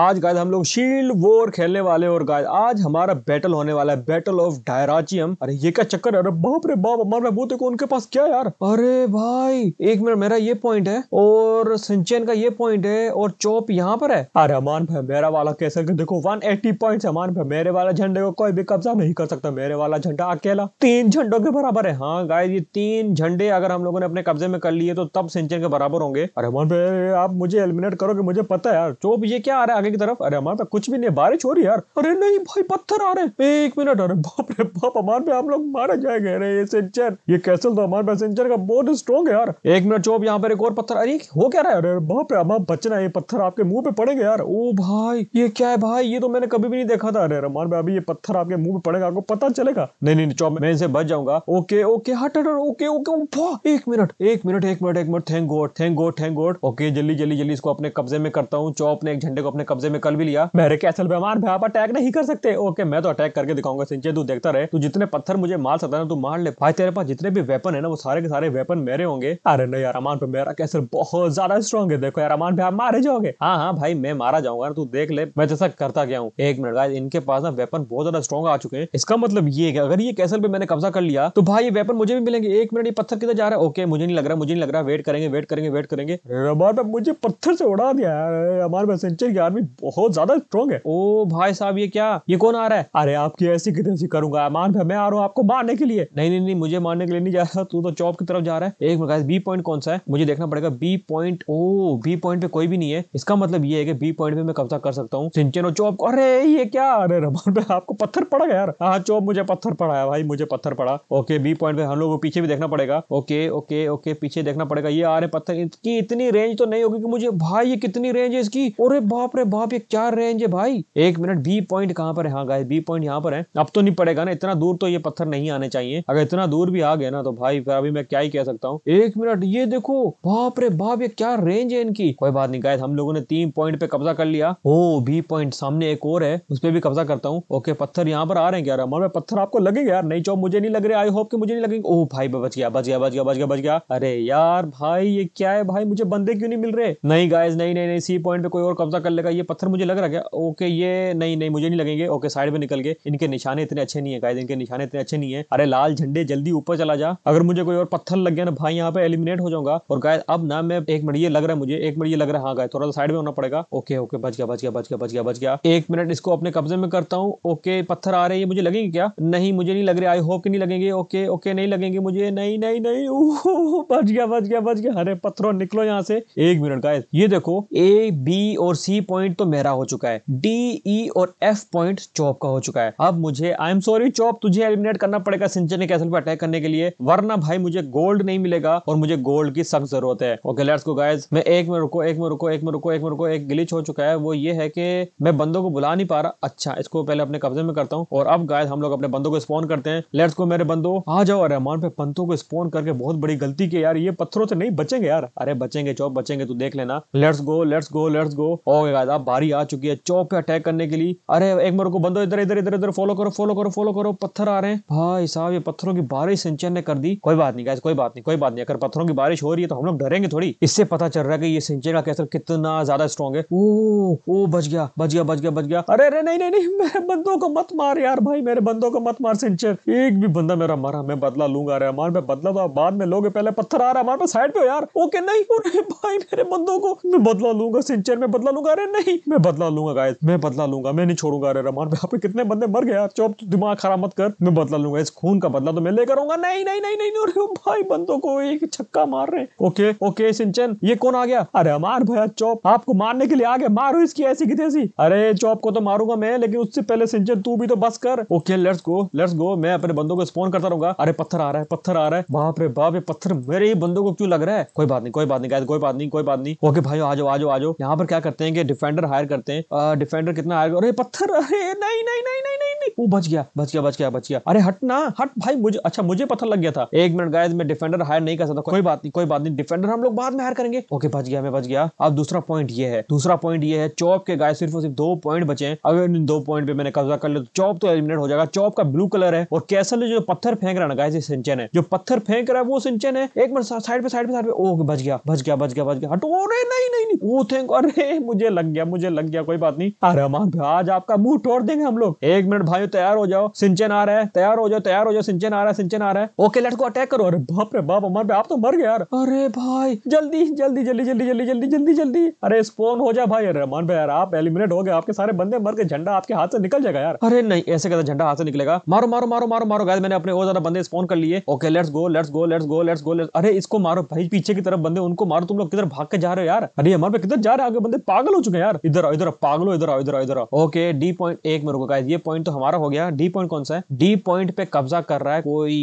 आज गाय हम लोग शील्ड वॉर खेलने वाले और गाय आज हमारा बैटल होने वाला है बैटल ऑफ डायराचियम अरे ये क्या चक्कर है अरे बाप रे बाप अमर महबूत देखो उनके पास क्या यार अरे भाई एक मिनट मेरा ये पॉइंट है और सिंचन का ये पॉइंट है और चौप यहाँ पर है अरे अमान भाई मेरा वाला कैसे देखो वन एट्टी पॉइंट अमान भाई मेरे वाला झंडे को कोई भी कब्जा नहीं कर सकता मेरे वाला झंडा अकेला तीन झंडों के बराबर है हाँ गाय ये तीन झंडे अगर हम लोगों ने अपने कब्जे में कर लिए तो तब सिंचन के बराबर होंगे अरे अमान भाई आप मुझे एलिमिनेट करोगे मुझे पता है यार चौप ये क्या आ रहा है आगे की तरफ अरे अमान पे कुछ भी नहीं बारिश हो रही यार अरे नहीं भाई पत्थर आ रहे एक मिनट अरे बाप रे बाप अमान पे हम लोग मारे जाएंगे अरे ये सेंचर ये कैसल तो अमान पैसेंजर का बहुत स्ट्रॉन्ग है यार एक मिनट चौप यहाँ पर एक और पत्थर अरे हो क्या रहा है अरे बाप रे अमान बचना ये पत्थर आपके मुंह पे पड़ेगा यार ओ भाई ये क्या है भाई ये तो मैंने कभी भी नहीं देखा था अरे रमान भाई अभी ये पत्थर आपके मुंह पे पड़ेगा आपको पता चलेगा नहीं नहीं चौप मैं इनसे बच जाऊंगा ओके ओके हट हट ओके ओके एक मिनट एक मिनट एक मिनट एक minute thank God thank God thank God okay जल्दी जल्दी जल्दी इसको अपने कब्जे में करता हूँ चौप ने एक झंडे को अपने कब्जे में कल भी लिया मेरे कैसल बेमार भाई आप अटैक नहीं कर सकते ओके मैं तो अटैक करके दिखाऊंगा सिंचे तू देखता रहे तू जितने पत्थर मुझे मार सकता है ना तू मार ले भाई तेरे पास जितने भी वेपन है ना वो सारे के सारे वेपन मेरे होंगे अरे नहीं यार अमान पे मेरा कैसल बहुत ज्यादा स्ट्रॉन्ग है देखो यार अमान भाई आप मारे जाओगे हाँ हाँ भाई मैं मारा जाऊंगा ना तू देख ले मैं जैसा करता गया हूँ एक मिनट भाई इनके पास ना वेपन बहुत ज्यादा स्ट्रॉन्ग आ चुके हैं इसका मतलब ये है अगर ये कैसल पे मैंने कब्जा कर लिया तो भाई ये वेपन मुझे भी मिलेंगे एक मिनट ये पत्थर किधर जा रहा है ओके मुझे नहीं लग रहा मुझे नहीं लग रहा वेट करेंगे वेट करेंगे वेट करेंगे रबार पे मुझे पत्थर से उड़ा दिया यार हमारे पास सेंचुरी आर्मी भी बहुत ज्यादा स्ट्रॉन्ग है ओ भाई साहब ये क्या ये कौन आ रहा है अरे आपकी ऐसी कितनी सी करूंगा मान भाई मैं आ रहा हूँ आपको मारने के लिए नहीं नहीं नहीं मुझे मारने के लिए नहीं जा रहा तू तो चौप की तरफ जा रहा है एक मिनट बी पॉइंट कौन सा है मुझे देखना पड़ेगा B point O B point पे कोई भी नहीं है इसका मतलब ये है कि बी पॉइंट पे मैं कब्जा कर सकता हूँ सिंचन और चौप अरे ये क्या अरे रमान पे आपको पत्थर पड़ा गया यार हाँ चौप मुझे पत्थर पड़ा है भाई मुझे पत्थर पड़ा ओके बी पॉइंट पे हम लोग पीछे भी देखना पड़ेगा ओके ओके ओके पीछे देखना पड़ेगा ये आ रहे पत्थर की इतनी रेंज तो नहीं होगी कि मुझे भाई ये कितनी रेंज है इसकी अरे बाप रे बाप ये क्या रेंज है भाई एक मिनट बी पॉइंट कहाँ पर है हाँ बी पॉइंट यहाँ पर है अब तो नहीं पड़ेगा ना इतना दूर तो ये पत्थर नहीं आने चाहिए अगर इतना दूर भी आ गया ना तो भाई फिर अभी मैं क्या ही कह सकता हूँ एक मिनट ये देखो बाप रे बाप ये क्या रेंज है इनकी कोई बात नहीं गाय हम लोगों ने तीन पॉइंट पे कब्जा कर लिया हो बी पॉइंट सामने एक और है उस पर भी कब्जा करता हूँ ओके पत्थर यहाँ पर आ रहे हैं क्या रहा पत्थर आपको लगेगा यार नहीं चौब तो मुझे नहीं लग रहे आई होप के मुझे नहीं लगेंगे ओह भाई बच गया बच गया बच गया बच गया बच गया अरे यार भाई ये क्या है भाई मुझे बंदे क्यों नहीं मिल रहे नहीं गाइज नहीं नहीं नहीं सी पॉइंट पे कोई और कब्जा कर लेगा ये ये पत्थर मुझे लग रहा क्या ओके ये नहीं नहीं मुझे नहीं लगेंगे ओके साइड में निकल गए इनके निशाने इतने अच्छे नहीं है गाइस इनके निशाने इतने अच्छे नहीं है अरे लाल झंडे जल्दी ऊपर चला जा अगर मुझे कोई और पत्थर लग गया ना भाई यहाँ पे एलिमिनेट हो जाऊंगा और गाय अब ना मैं एक मिनट ये लग रहा है मुझे एक मिनट ये लग रहा है हाँ गाय थोड़ा सा साइड में होना पड़ेगा ओके ओके बच गया बच गया बच गया बच गया बच गया एक मिनट इसको अपने कब्जे में करता हूँ ओके पत्थर आ रहे हैं मुझे लगेंगे क्या नहीं मुझे नहीं लग रहे आई होप के नहीं लगेंगे ओके ओके नहीं लगेंगे मुझे नहीं नहीं नहीं बच गया बच गया बच गया अरे पत्थरों निकलो यहाँ से एक मिनट गाय ये देखो ए बी और सी पॉइंट पॉइंट तो मेरा हो चुका है डी ई e और एफ पॉइंट चौप का हो चुका है अब मुझे आई एम सॉरी चौप तुझे एलिमिनेट करना पड़ेगा सिंचर ने कैसल पे अटैक करने के लिए वरना भाई मुझे गोल्ड नहीं मिलेगा और मुझे गोल्ड की सख्त जरूरत है ओके लेट्स गो गाइस मैं एक में रुको एक में रुको एक में रुको एक में रुको एक गिलिच हो चुका है वो ये है कि मैं बंदों को बुला नहीं पा रहा अच्छा इसको पहले अपने कब्जे में करता हूँ और अब गाइस हम लोग अपने बंदों को स्पॉन करते हैं लेट्स गो मेरे बंदो आ जाओ रहमान पे पंतों को स्पॉन करके बहुत बड़ी गलती की यार ये पत्थरों से नहीं बचेंगे यार अरे बचेंगे चौप बचेंगे तू देख लेना let's go let's go let's go okay guys अब बारी आ चुकी है चौक पे अटैक करने के लिए अरे एक मेरे को बंदो इधर इधर इधर इधर फॉलो करो फॉलो करो फॉलो करो पत्थर आ रहे हैं भाई साहब ये पत्थरों की बारिश सिंचन ने कर दी कोई बात नहीं कोई बात नहीं कोई बात नहीं अगर पत्थरों की बारिश हो रही है तो हम लोग डरेंगे थोड़ी इससे पता चल रहा है कि ये सिंचन का कैसल कितना ज्यादा स्ट्रॉन्ग है ओ बच गया बच गया बच गया बच गया अरे अरे नहीं नहीं नहीं मेरे बंदों को मत मार यार भाई मेरे बंदों को मत मार सिंचर एक भी बंदा मेरा मारा मैं बदला लूंगा रहमान मैं बदला था बाद में लोगे पहले पत्थर आ रहा है हमारे पास साइड पे यार ओके नहीं भाई मेरे बंदों को मैं बदला लूंगा सिंचर में बदला लूंगा अरे नहीं नहीं मैं बदला लूंगा गाय मैं बदला लूंगा मैं नहीं छोड़ूंगा अरे रमान यहाँ पे कितने बंदे मर गया चौप दिमाग खराब मत कर मैं बदला लूंगा इस खून का बदला तो मैं लेकर आऊंगा नहीं नहीं नहीं नहीं अरे भाई बंदों को एक छक्का मार रहे ओके ओके सिंचन ये कौन आ गया अरे हमार भैया चौप आपको मारने के लिए आ गया मारो इसकी ऐसी की तैसी अरे चौप को तो मारूंगा मैं लेकिन उससे पहले सिंचन तू भी तो बस कर okay let's go let's go मैं अपने बंदों को स्पॉन करता रहूंगा अरे पत्थर आ रहा है पत्थर आ रहा है बाप रे बाप ये पत्थर मेरे ही बंदों को क्यों लग रहा है कोई बात नहीं कोई बात नहीं कोई बात नहीं कोई बात नहीं ओके भाई आ जाओ आ जाओ आ जाओ यहाँ पर क्या करते हैं कि डिफेंड डिफेंडर हायर करते हैं डिफेंडर कितना हायर अरे पत्थर अरे नहीं नहीं नहीं नहीं नहीं नहीं वो बच गया बच गया बच गया बच गया अरे हट ना हट भाई मुझे अच्छा मुझे पत्थर लग गया था एक मिनट गायद मैं डिफेंडर हायर नहीं कर सकता कोई बात नहीं कोई बात नहीं डिफेंडर हम लोग बाद में हायर करेंगे ओके बच गया मैं बच गया अब दूसरा पॉइंट ये है दूसरा पॉइंट ये है चौप के गाय सिर्फ और सिर्फ दो पॉइंट बचे हैं अगर इन दो पॉइंट पे मैंने कब्जा कर लिया तो चौप तो एलिमिनेट हो जाएगा चौप का ब्लू कलर है और कैसल जो पत्थर फेंक रहा है गाय सिंचन है जो पत्थर फेंक रहा है वो सिंचन है एक मिनट साइड पे साइड पे साइड पे ओके बच गया बच गया बच गया बच गया हटो अरे नहीं नहीं वो थैंक अरे मुझे लग गया गया मुझे लग गया कोई बात नहीं अरे माँ आज आपका मुंह तोड़ देंगे हम लोग एक मिनट भाई तैयार हो जाओ सिंचन आ रहा है तैयार हो जाओ तैयार हो जाओ सिंचन आ रहा है सिंचन आ रहा है ओके लेट को अटैक करो अरे बाप रे बाप मर आप तो मर गए यार अरे भाई जल्दी जल्दी जल्दी जल्दी जल्दी जल्दी जल्दी जल्दी अरे स्पोन हो जाए भाई अरे मान भाई यार आप एलिमिनेट हो गए आपके सारे बंदे मर गए झंडा आपके हाथ से निकल जाएगा यार अरे नहीं ऐसे कैसे झंडा हाथ से निकलेगा मारो मारो मारो मारो मारो गाइस मैंने अपने और ज्यादा बंदे स्पोन कर लिए okay let's go let's go let's go let's go अरे इसको मारो भाई पीछे की तरफ बंदे उनको मारो तुम लोग किधर भाग के जा रहे हो यार अरे हमारे किधर जा रहे हो आगे बंदे पागल हो चुके हैं यार यार इधर इधर पागलो इधर इधर इधर ओके डी पॉइंट एक में रुको गाइस ये पॉइंट तो हमारा हो गया डी पॉइंट कौन सा है डी पॉइंट पे कब्जा कर रहा है कोई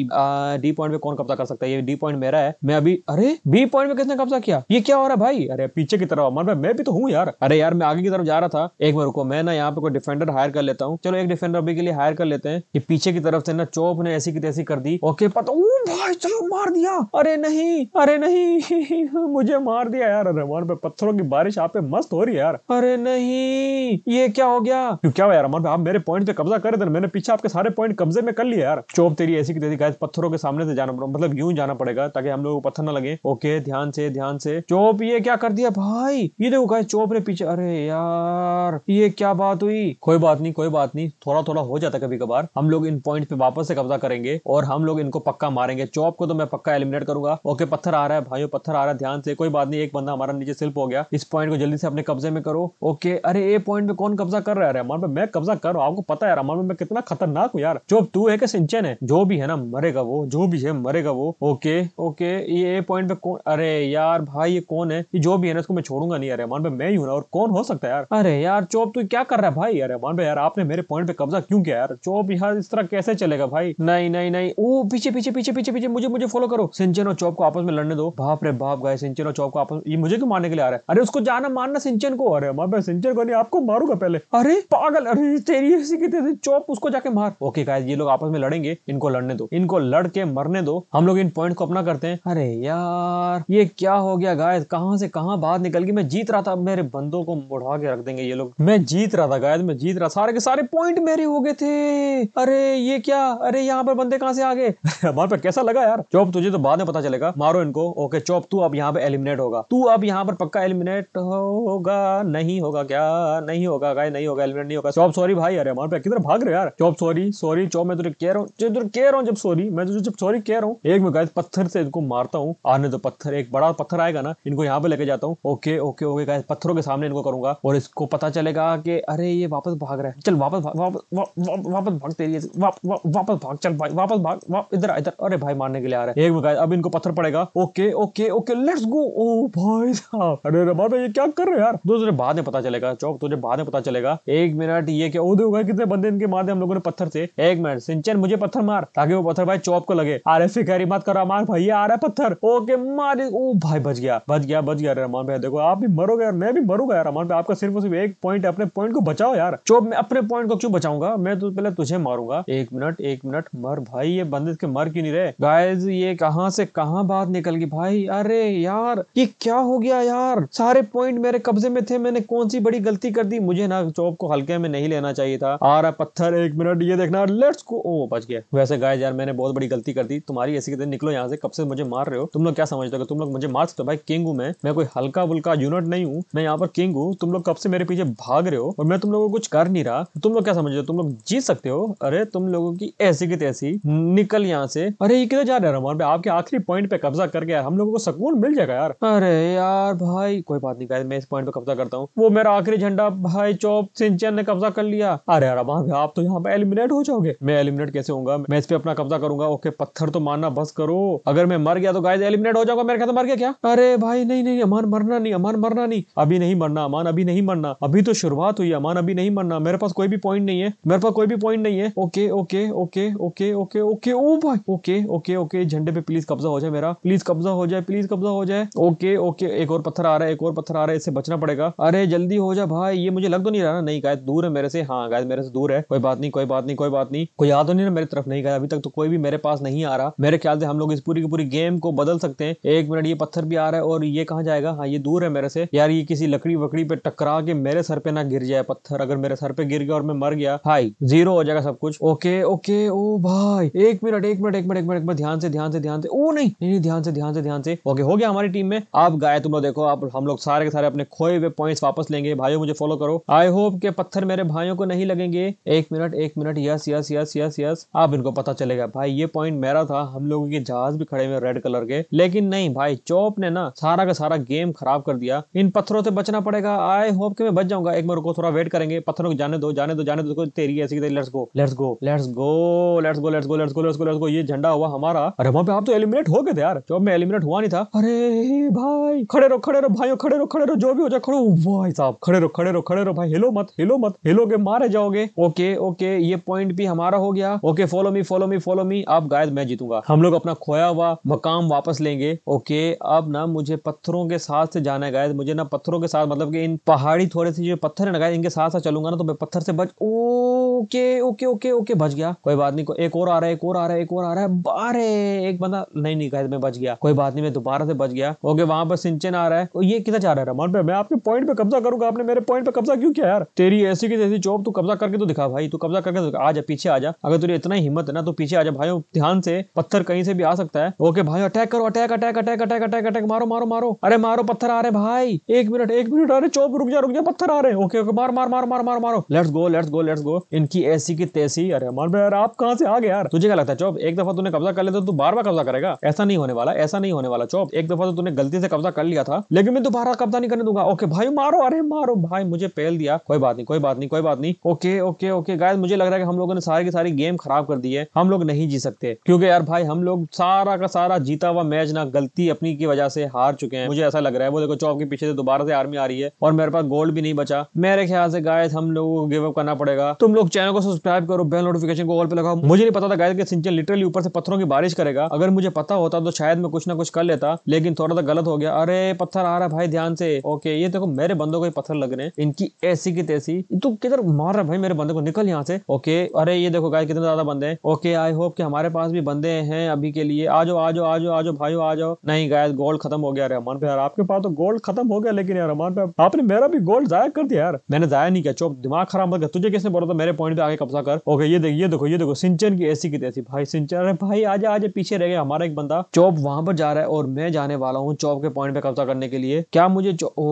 डी पॉइंट पे कौन कब्जा कर सकता है ये डी पॉइंट मेरा है मैं अभी अरे बी पॉइंट पे किसने कब्जा किया ये क्या हो रहा है भाई अरे पीछे की तरफ अमन मैं भी तो हूँ यार अरे यार मैं आगे की तरफ जा रहा था एक में रुको मैं ना यहाँ पे कोई डिफेंडर हायर कर लेता हूँ चलो एक डिफेंडर अभी के लिए हायर कर लेते हैं ये पीछे की तरफ से ना चौप ने ऐसी की तैसी कर दी ओके पता भाई चलो मार दिया अरे नहीं अरे नहीं मुझे मार दिया यार अरे पे पत्थरों की बारिश आप पे मस्त हो रही है यार अरे नहीं ये क्या हो गया क्यों क्या यार अमर आप मेरे पॉइंट पे कब्जा कर देना मैंने पीछे आपके सारे पॉइंट कब्जे में कर लिया यार चोप तेरी ऐसी की गैस पत्थरों के सामने से जाना पड़ा मतलब यूं जाना पड़ेगा ताकि हम लोग को पत्थर ना लगे ओके ध्यान से ध्यान से चोप ये क्या कर दिया भाई ये देखो गाय चोप ने पीछे अरे यार ये क्या बात हुई कोई बात नहीं कोई बात नहीं थोड़ा थोड़ा हो जाता कभी कभार हम लोग इन पॉइंट पे वापस से कब्जा करेंगे और हम लोग इनको पक्का मारेंगे चौप को तो मैं पक्का एलिमिनेट करूंगा ओके पत्थर आ रहा है भाई पत्थर आ रहा है ध्यान से कोई बात नहीं एक बंदा हमारा नीचे सिल्प हो गया इस पॉइंट को जल्दी से अपने कब्जे में करो ओके अरे ए पॉइंट पे कौन कब्जा कर रहा है रहमान पे मैं कब्जा कर रहा हूँ आपको पता है रहमान पे मैं कितना खतरनाक हूँ यार जो तू है क्या सिंचन है जो भी है ना मरेगा वो जो भी है मरेगा वो ओके ओके ये ए पॉइंट पे कौन अरे यार भाई ये कौन है ये जो भी है ना इसको मैं छोड़ूंगा नहीं यार रहमान पे मैं ही हूँ और कौन हो सकता है यार अरे यार चोप तू क्या कर रहा है भाई यार रहमान पे यार आपने मेरे पॉइंट पे कब्जा क्यों किया यार चोप यार इस तरह कैसे चलेगा भाई नहीं नहीं नहीं ओ पीछे पीछे पीछे पीछे पीछे मुझे मुझे फॉलो करो सिंचन और चौप को आपस में लड़ने दो बाप रे बाप गए सिंचन और चौप को आपस ये मुझे क्यों मारने के लिए आ रहा है अरे उसको जाना मारना सिंचन को अरे गया मैं पास सिंचर गन आपको मारूंगा पहले अरे पागल अरे तेरी ऐसी कितने की चौप उसको जाके मार ओके गाइस ये लोग आपस में लड़ेंगे इनको लड़ने दो इनको लड़ के मरने दो हम लोग इन पॉइंट को अपना करते हैं अरे यार ये क्या हो गया गायस कहाँ से कहाँ बात निकल गई मैं जीत रहा था मेरे बंदों को उड़ा के रख देंगे ये लोग मैं जीत रहा था गायस मैं जीत रहा सारे के सारे पॉइंट मेरे हो गए थे अरे ये क्या अरे यहाँ पर बंदे कहाँ से आ गए हमारे पर कैसा लगा यार चौप तुझे तो बाद में पता चलेगा मारो इनको ओके चौप तू अब यहाँ पे एलिमिनेट होगा तू अब यहाँ पर पक्का एलिमिनेट होगा नहीं होगा क्या नहीं होगा गाय नहीं होगा एलिमेंट नहीं होगा चौप सॉरी भाई अरे हमारे पे किधर भाग रहे यार चौप सॉरी सॉरी चौप मैं तुझे कह रहा हूँ तुझे कह रहा हूँ जब सॉरी मैं तुझे जब सॉरी कह रहा हूँ एक मैं गाय पत्थर से इनको मारता हूँ आने तो पत्थर एक बड़ा पत्थर आएगा ना इनको यहाँ पे लेके जाता हूँ ओके ओके ओके गाय पत्थरों के सामने इनको करूंगा और इसको पता चलेगा कि अरे ये वापस भाग रहा है चल वापस वापस भाग तेरी वापस भाग चल भाई वापस भाग इधर इधर अरे भाई मारने के लिए आ रहा है एक मैं अब इनको पत्थर पड़ेगा okay okay okay let's go ओ भाई साहब अरे हमारे ये क्या कर रहे हैं यार दूसरे भाग बाद में पता चलेगा चौक तुझे बाद में पता चलेगा एक मिनट ये क्या उदय होगा कितने बंदे इनके मारे हम लोगों ने पत्थर से एक मिनट सिंचन मुझे पत्थर मार ताकि वो पत्थर भाई चौक को लगे अरे फिकारी मत करो मार भाई आ रहा है पत्थर ओके मारे ओ भाई बच गया बच गया बच गया रहमान भाई देखो आप भी मरोगे यार मैं भी मरूंगा यार रहमान भाई आपका सिर्फ सिर्फ एक पॉइंट अपने पॉइंट को बचाओ यार चौक मैं अपने पॉइंट को क्यों बचाऊंगा मैं तो पहले तुझे मारूंगा एक मिनट एक मिनट मर भाई ये बंदे के मर क्यों नहीं रहे गाइस ये कहाँ से कहाँ बात निकल गई भाई अरे यार ये क्या हो गया यार सारे पॉइंट मेरे कब्जे में थे मैंने मैंने कौन सी बड़ी गलती कर दी मुझे ना चौप को हल्के में नहीं लेना चाहिए था आ रहा पत्थर एक मिनट ये देखना लेट्स को ओ बच गया वैसे गाय यार मैंने बहुत बड़ी गलती कर दी तुम्हारी ऐसी दिन निकलो यहाँ से कब से मुझे मार रहे हो तुम लोग क्या समझते हो तुम लोग मुझे मार सकते हो भाई किंग हूँ मैं मैं कोई हल्का बुल्का यूनिट नहीं हूँ मैं यहाँ पर किंग हूँ तुम लोग कब से मेरे पीछे भाग रहे हो और मैं तुम लोग को कुछ कर नहीं रहा तुम लोग क्या समझ रहे हो तुम लोग जीत सकते हो अरे तुम लोगों की ऐसी की तैसी निकल यहाँ से अरे ये किधर जा रहे रहमान आपके आखिरी पॉइंट पे कब्जा करके यार हम लोगों को सुकून मिल जाएगा यार अरे यार भाई कोई बात नहीं मैं इस पॉइंट पे कब्जा करता हूँ वो मेरा आखिरी झंडा भाई चौप सिंचन ने कब्जा कर लिया अरे यार आप तो यहाँ पे एलिमिनेट हो जाओगे मैं एलिमिनेट कैसे होगा मैं इस पे अपना कब्जा करूंगा ओके पत्थर तो मारना बस करो अगर मैं मर गया तो गाय एलिमिनेट हो जाऊंगा मेरे ख्याल मर गया क्या अरे भाई नहीं नहीं अमान मरना नहीं अमान मरना नहीं अभी नहीं मरना अमान अभी नहीं मरना अभी तो शुरुआत हुई अमान अभी नहीं मरना मेरे पास कोई भी पॉइंट नहीं है मेरे पास कोई भी पॉइंट नहीं है okay okay okay okay okay okay ओ भाई ओके ओके ओके झंडे पे प्लीज कब्जा हो जाए मेरा प्लीज कब्जा हो जाए प्लीज कब्जा हो जाए ओके ओके एक और पत्थर आ रहा है एक और पत्थर आ रहा है इससे बचना पड़ेगा अरे अरे जल्दी हो जा भाई ये मुझे लग तो नहीं रहा ना नहीं गाय दूर है मेरे से हाँ गाय मेरे से दूर है कोई बात नहीं कोई बात नहीं कोई बात नहीं कोई याद तो नहीं ना मेरी तरफ नहीं गया अभी तक तो कोई भी मेरे पास नहीं आ रहा मेरे ख्याल से हम लोग इस पूरी की पूरी गेम को बदल सकते हैं एक मिनट ये पत्थर भी आ रहा है और ये कहा जाएगा हाँ ये दूर है मेरे से यार ये किसी लकड़ी वकड़ी पे टकरा के मेरे सर पे ना गिर जाए पत्थर अगर मेरे सर पे गिर गया और मैं मर गया हाई जीरो हो जाएगा सब कुछ ओके ओके ओ भाई एक मिनट एक मिनट एक मिनट एक मिनट एक मिनट ध्यान से ध्यान से ध्यान से ओ नहीं नहीं ध्यान से ध्यान से ध्यान से ओके हो गया हमारी टीम में आप गाय तुम लोग देखो आप हम लोग सारे के सारे अपने खोए हुए पॉइंट्स वापस लेंगे भाइयों मुझे फॉलो करो आई होप के पत्थर मेरे भाइयों को नहीं लगेंगे एक मिनट एक minute yes yes yes yes yes आप इनको पता चलेगा भाई ये पॉइंट मेरा था हम लोगों के जहाज भी खड़े हुए रेड कलर के लेकिन नहीं भाई चौप ने ना सारा का सारा गेम खराब कर दिया इन पत्थरों से बचना पड़ेगा आई होप के मैं बच जाऊंगा एक मेरे को थोड़ा वेट करेंगे पत्थरों को जाने दो जाने दो जाने दो तेरी ऐसी let's go let's go let's go let's go let's go let's go let's go let's go ये झंडा हुआ हमारा अरे वहां पे आप तो एलिमिनेट हो गए थे यार चौप में एलिमिनेट हुआ नहीं था अरे भाई खड़े रहो खड़े रहो भाई खड़े रहो खड़े रहो जो भी हो जाए खड़ो भाई साहब खड़े रहो खड़े रहो खड़े रहो भाई हेलो मत हेलो मत हेलो के मारे जाओगे ओके ओके ये पॉइंट भी हमारा हो गया okay follow me follow me follow me आप गायद मैं जीतूंगा हम लोग अपना खोया हुआ मकाम वापस लेंगे ओके अब ना मुझे पत्थरों के साथ से जाना है गायद मुझे ना पत्थरों के साथ मतलब कि इन पहाड़ी थोड़े से जो पत्थर है ना गायद इनके साथ साथ चलूंगा ना तो मैं पत्थर से बच ओ ओके ओके ओके ओके बच गया कोई बात नहीं एक और आ रहा है एक और आ रहा है एक और आ रहा है बारे एक बंदा नहीं नहीं गायद मैं बच गया कोई बात नहीं मैं दोबारा से बच गया ओके वहां पर सिंचन आ रहा है ये किधर जा रहा है रमान पे मैं आपके पॉइंट पे कब्जा करूंगा आपने मेरे पॉइंट पे कब्जा क्यों किया यार तेरी ऐसी की जैसी जॉब तू कब्जा करके तो दिखा भाई तू कब्जा करके तो आ जा पीछे आ जा अगर तुझे इतना ही हिम्मत है ना तो पीछे आ जा भाई ध्यान से पत्थर कहीं से भी आ सकता है ओके भाई अटैक करो attack attack attack attack attack attack मारो मारो मारो अरे मारो पत्थर आ रहे भाई एक मिनट एक मिनट अरे चौप रुक जा रुक जा पत्थर आ रहे ओके ओके मार मार मार मार मार मारो let's go let's go let's go इनकी ऐसी की तैसी अरे मार यार आप कहा से आ गए यार तुझे क्या लगता है चौप एक दफा तूने कब्जा कर लिया तो तू बार बार कब्जा करेगा ऐसा नहीं होने वाला ऐसा नहीं होने वाला चौप एक दफा तो तूने गलती से कब्जा कर लिया था लेकिन मैं दोबारा कब्जा नहीं करने दूंगा ओके भाई मार मारो अरे मारो भाई मुझे पहल दिया कोई बात नहीं कोई बात नहीं कोई बात नहीं ओके ओके ओके गाय मुझे लग रहा है कि हम लोगों ने सारी की सारी गेम खराब कर दी है हम लोग नहीं जी सकते क्योंकि यार भाई हम लोग सारा का सारा जीता हुआ मैच ना गलती अपनी की वजह से हार चुके हैं मुझे ऐसा लग रहा है वो देखो चौक के पीछे से दोबारा से आर्मी आ रही है और मेरे पास गोल्ड भी नहीं बचा मेरे ख्याल से गाय हम लोगों को गिव अप करना पड़ेगा तुम लोग चैनल को सब्सक्राइब करो बेल नोटिफिकेशन को ऑल पे लगाओ मुझे नहीं पता था गाय के सिंचन लिटरली ऊपर से पत्थरों की बारिश करेगा अगर मुझे पता होता तो शायद मैं कुछ ना कुछ कर लेता लेकिन थोड़ा सा गलत हो गया अरे पत्थर आ रहा भाई ध्यान से ओके ये देखो मेरे बंदों को पत्थर लग रहे हैं इनकी ऐसी की तैसी तो किधर मार रहा भाई मेरे बंदे को निकल यहाँ से ओके अरे ये देखो गाय कितने ज्यादा बंदे हैं ओके आई होप कि हमारे पास भी बंदे हैं अभी के लिए आ जाओ आ जाओ आ जाओ आ जाओ भाई आ जाओ नहीं गाय गोल्ड खत्म हो गया रहमान भाई यार आपके पास तो गोल्ड खत्म हो गया लेकिन यार रहमान भाई आपने मेरा भी गोल्ड जाया कर दिया यार मैंने जाया नहीं किया चौप दिमाग खराब कर तुझे किसने बोला था मेरे पॉइंट पे आगे कब्जा कर ओके ये देखो ये देखो ये देखो सिंचन की ऐसी की तैसी भाई सिंचन अरे भाई आज आज पीछे रह गया हमारा एक बंदा चौप वहां पर जा रहा है और मैं जाने वाला हूँ चौप के पॉइंट पे कब्जा करने के लिए क्या मुझे ओ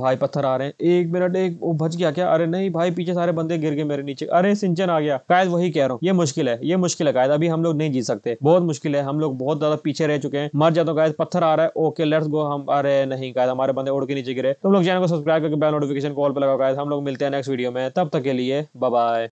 भाई पत्थर आ रहे हैं एक मिनट एक वो बच गया क्या अरे नहीं भाई पीछे सारे बंदे गिर गए मेरे नीचे अरे सिंचन आ गया कायद वही कह रहा हूँ ये मुश्किल है ये मुश्किल है कायद अभी हम लोग नहीं जीत सकते बहुत मुश्किल है हम लोग बहुत ज्यादा पीछे रह चुके हैं मर जाता तो हूँ कायद पत्थर आ रहा है ओके लेट्स गो हम अरे नहीं कायद हमारे बंदे उड़ के नीचे गिरे तुम लोग चैनल को सब्सक्राइब करके बेल नोटिफिकेशन कॉल पर लगाओ कायद हम लोग मिलते हैं नेक्स्ट वीडियो में तब तक के लिए बाय